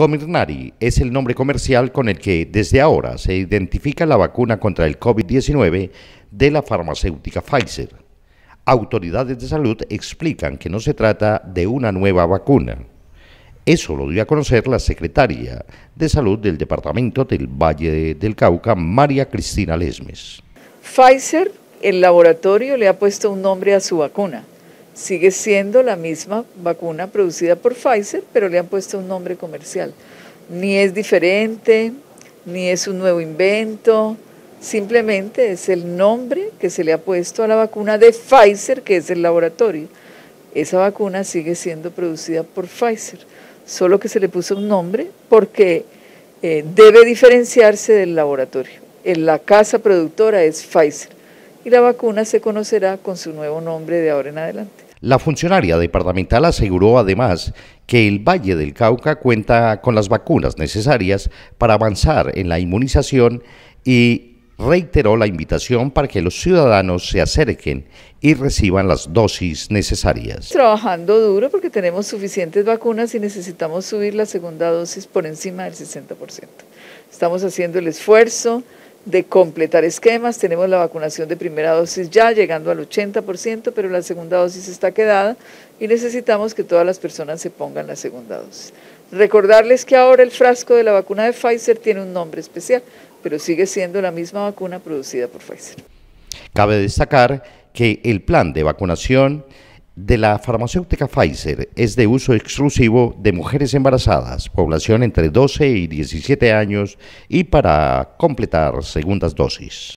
Comirnari es el nombre comercial con el que desde ahora se identifica la vacuna contra el COVID-19 de la farmacéutica Pfizer. Autoridades de salud explican que no se trata de una nueva vacuna. Eso lo dio a conocer la secretaria de Salud del Departamento del Valle del Cauca, María Cristina Lesmes. Pfizer, el laboratorio, le ha puesto un nombre a su vacuna. Sigue siendo la misma vacuna producida por Pfizer, pero le han puesto un nombre comercial. Ni es diferente, ni es un nuevo invento, simplemente es el nombre que se le ha puesto a la vacuna de Pfizer, que es el laboratorio. Esa vacuna sigue siendo producida por Pfizer, solo que se le puso un nombre porque eh, debe diferenciarse del laboratorio. Eh, la casa productora es Pfizer y la vacuna se conocerá con su nuevo nombre de ahora en adelante. La funcionaria departamental aseguró además que el Valle del Cauca cuenta con las vacunas necesarias para avanzar en la inmunización y reiteró la invitación para que los ciudadanos se acerquen y reciban las dosis necesarias. Trabajando duro porque tenemos suficientes vacunas y necesitamos subir la segunda dosis por encima del 60%. Estamos haciendo el esfuerzo, de completar esquemas. Tenemos la vacunación de primera dosis ya llegando al 80%, pero la segunda dosis está quedada y necesitamos que todas las personas se pongan la segunda dosis. Recordarles que ahora el frasco de la vacuna de Pfizer tiene un nombre especial, pero sigue siendo la misma vacuna producida por Pfizer. Cabe destacar que el plan de vacunación de la farmacéutica Pfizer es de uso exclusivo de mujeres embarazadas, población entre 12 y 17 años y para completar segundas dosis.